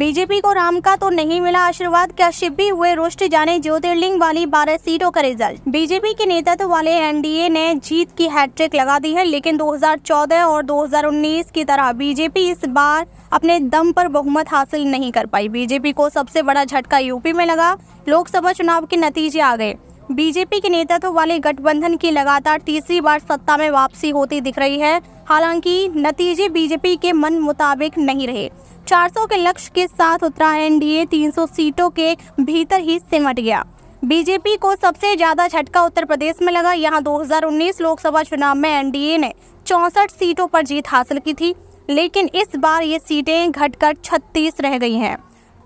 BJP को राम का तो नहीं मिला आशीर्वाद क्या शिव भी हुए रुष्ट जाने ज्योतिर्लिंग वाली बारह सीटों का रिजल्ट बीजेपी के नेतृत्व वाले एनडीए ने जीत की हैट्रिक लगा दी है लेकिन 2014 और 2019 की तरह बीजेपी इस बार अपने दम पर बहुमत हासिल नहीं कर पाई बीजेपी को सबसे बड़ा झटका यूपी में लगा लोकसभा चुनाव के नतीजे आ गए बीजेपी के नेतृत्व वाले गठबंधन की लगातार तीसरी बार सत्ता में वापसी होती दिख रही है हालांकि नतीजे बीजेपी के मन मुताबिक नहीं रहे 400 के लक्ष्य के साथ उतरा एनडीए 300 सीटों के भीतर ही सिमट गया बीजेपी को सबसे ज्यादा झटका उत्तर प्रदेश में लगा यहां 2019 लोकसभा चुनाव में एनडीए ने चौंसठ सीटों पर जीत हासिल की थी लेकिन इस बार ये सीटें घटकर 36 रह गई हैं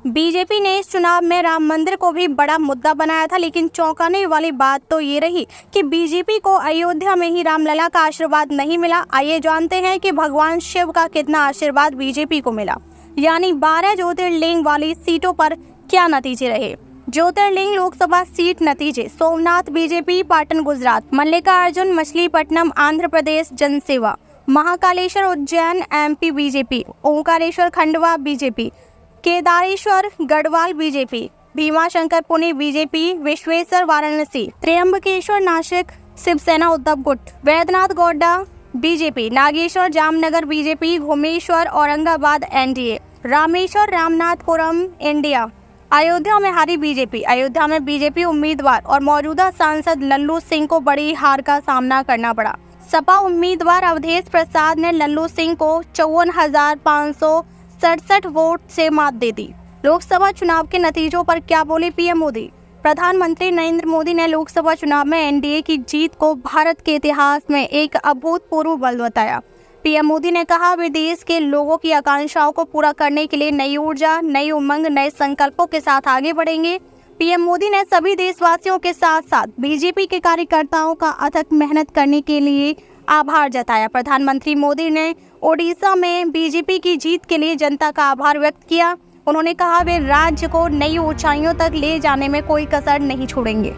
बीजेपी ने इस चुनाव में राम मंदिर को भी बड़ा मुद्दा बनाया था लेकिन चौंकाने वाली बात तो ये रही कि बीजेपी को अयोध्या में ही रामलला का आशीर्वाद नहीं मिला आइए जानते हैं कि भगवान शिव का कितना आशीर्वाद बीजेपी को मिला यानी बारह ज्योतिर्लिंग वाली सीटों पर क्या नतीजे रहे ज्योतिर्लिंग लोकसभा सीट नतीजे सोमनाथ बीजेपी पाटन गुजरात मल्लिकार्जुन मछलीपट्टनम आंध्र प्रदेश जनसेवा Mahakaleshwar Ujjain MP BJP Omkareshwar Khandwa BJP Kedareshwar Garhwal BJP Bhima Shankar Pune BJP Vishweshwar Varanasi Trimbakeshwar Nashik Shiv Sena Uddhav गुट Vaidyanath Godda BJP Nageshwar Jamnagar BJP घुमेश्वर Aurangabad NDA Rameshwar Ramanathapuram India Ayodhya में हारी बीजेपी अयोध्या में बीजेपी उम्मीदवार और मौजूदा सांसद लल्लू सिंह को बड़ी हार का सामना करना पड़ा सपा उम्मीदवार अवधेश प्रसाद ने लल्लू सिंह को चौवन हजार पाँच सौ सड़सठ वोट से मात दे दी लोकसभा चुनाव के नतीजों पर क्या बोले पीएम मोदी प्रधानमंत्री नरेंद्र मोदी ने लोकसभा चुनाव में एनडीए की जीत को भारत के इतिहास में एक अभूतपूर्व बल बताया पीएम मोदी ने कहा वे देश के लोगों की आकांक्षाओं को पूरा करने के लिए नई ऊर्जा नई उमंग नए संकल्पों के साथ आगे बढ़ेंगे पीएम मोदी ने सभी देशवासियों के साथ साथ बीजेपी के कार्यकर्ताओं का अथक मेहनत करने के लिए आभार जताया प्रधानमंत्री मोदी ने ओडिशा में बीजेपी की जीत के लिए जनता का आभार व्यक्त किया उन्होंने कहा वे राज्य को नई ऊंचाइयों तक ले जाने में कोई कसर नहीं छोड़ेंगे